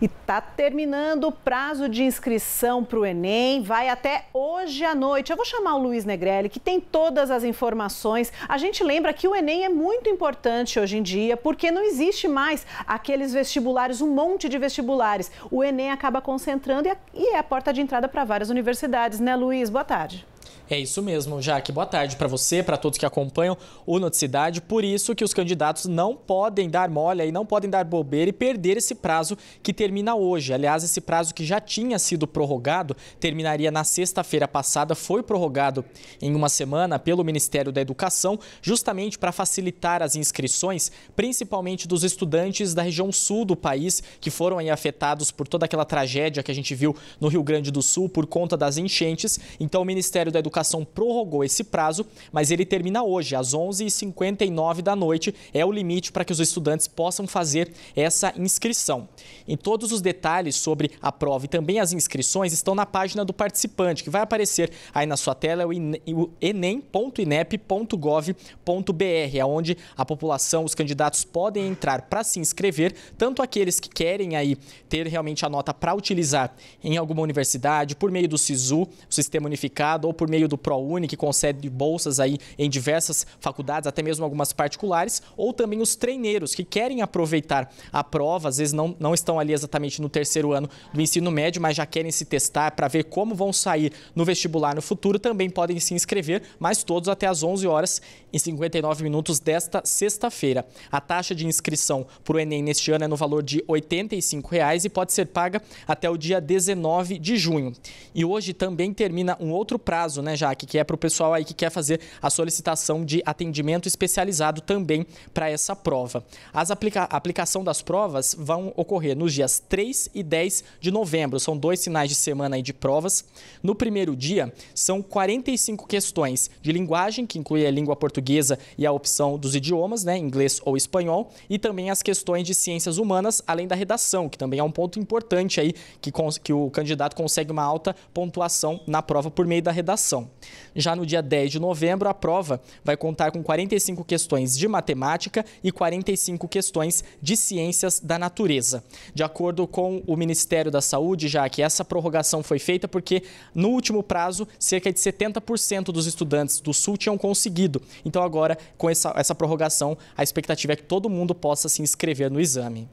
E tá terminando o prazo de inscrição para o Enem, vai até hoje à noite. Eu vou chamar o Luiz Negrelli, que tem todas as informações. A gente lembra que o Enem é muito importante hoje em dia, porque não existe mais aqueles vestibulares, um monte de vestibulares. O Enem acaba concentrando e é, é a porta de entrada para várias universidades, né, Luiz? Boa tarde. É isso mesmo, Jaque. Boa tarde para você, para todos que acompanham o Noticidade. Por isso que os candidatos não podem dar mole e não podem dar bobeira e perder esse prazo que termina hoje. Aliás, esse prazo que já tinha sido prorrogado, terminaria na sexta-feira passada, foi prorrogado em uma semana pelo Ministério da Educação, justamente para facilitar as inscrições, principalmente dos estudantes da região sul do país, que foram afetados por toda aquela tragédia que a gente viu no Rio Grande do Sul por conta das enchentes. Então, o Ministério da Educação educação prorrogou esse prazo, mas ele termina hoje, às 11h59 da noite. É o limite para que os estudantes possam fazer essa inscrição. Em todos os detalhes sobre a prova e também as inscrições estão na página do participante, que vai aparecer aí na sua tela, é o enem.inep.gov.br, é onde a população, os candidatos podem entrar para se inscrever, tanto aqueles que querem aí ter realmente a nota para utilizar em alguma universidade, por meio do SISU, Sistema Unificado, ou por meio meio do ProUni, que concede bolsas aí em diversas faculdades, até mesmo algumas particulares, ou também os treineiros que querem aproveitar a prova, às vezes não, não estão ali exatamente no terceiro ano do ensino médio, mas já querem se testar para ver como vão sair no vestibular no futuro, também podem se inscrever, mas todos até às 11 horas e 59 minutos desta sexta-feira. A taxa de inscrição para o Enem neste ano é no valor de R$ 85,00 e pode ser paga até o dia 19 de junho. E hoje também termina um outro prazo, né? né, Jaque? Que é para o pessoal aí que quer fazer a solicitação de atendimento especializado também para essa prova. As aplica aplicação das provas vão ocorrer nos dias 3 e 10 de novembro. São dois finais de semana aí de provas. No primeiro dia, são 45 questões de linguagem, que inclui a língua portuguesa e a opção dos idiomas, né, inglês ou espanhol, e também as questões de ciências humanas, além da redação, que também é um ponto importante aí que, que o candidato consegue uma alta pontuação na prova por meio da redação. Já no dia 10 de novembro, a prova vai contar com 45 questões de matemática e 45 questões de ciências da natureza. De acordo com o Ministério da Saúde, já que essa prorrogação foi feita porque no último prazo, cerca de 70% dos estudantes do Sul tinham conseguido. Então agora, com essa, essa prorrogação, a expectativa é que todo mundo possa se inscrever no exame.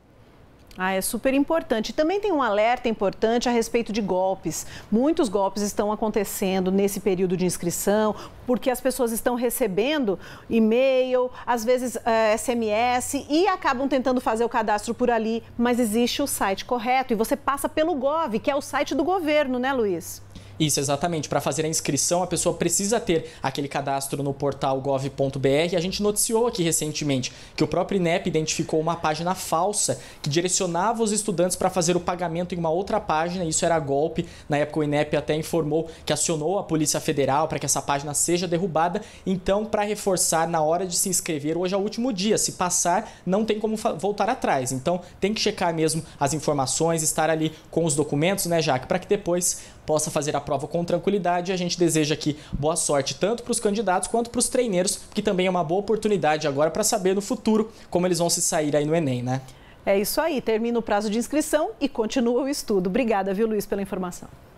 Ah, é super importante. Também tem um alerta importante a respeito de golpes. Muitos golpes estão acontecendo nesse período de inscrição, porque as pessoas estão recebendo e-mail, às vezes uh, eh, SMS e acabam tentando fazer o cadastro por ali, mas existe o site correto e você passa pelo Gov, que é o site do governo, né, Luiz? Isso, exatamente. Para fazer a inscrição, a pessoa precisa ter aquele cadastro no portal gov.br. A gente noticiou aqui recentemente que o próprio INEP identificou uma página falsa que direcionava os estudantes para fazer o pagamento em uma outra página. Isso era golpe. Na época, o INEP até informou que acionou a Polícia Federal para que essa página seja derrubada. Então, para reforçar, na hora de se inscrever, hoje é o último dia. Se passar, não tem como voltar atrás. Então, tem que checar mesmo as informações, estar ali com os documentos, né, Jaque? Para que depois possa fazer a prova com tranquilidade. E a gente deseja aqui boa sorte tanto para os candidatos quanto para os treineiros, que também é uma boa oportunidade agora para saber no futuro como eles vão se sair aí no Enem, né? É isso aí, termina o prazo de inscrição e continua o estudo. Obrigada, viu, Luiz, pela informação.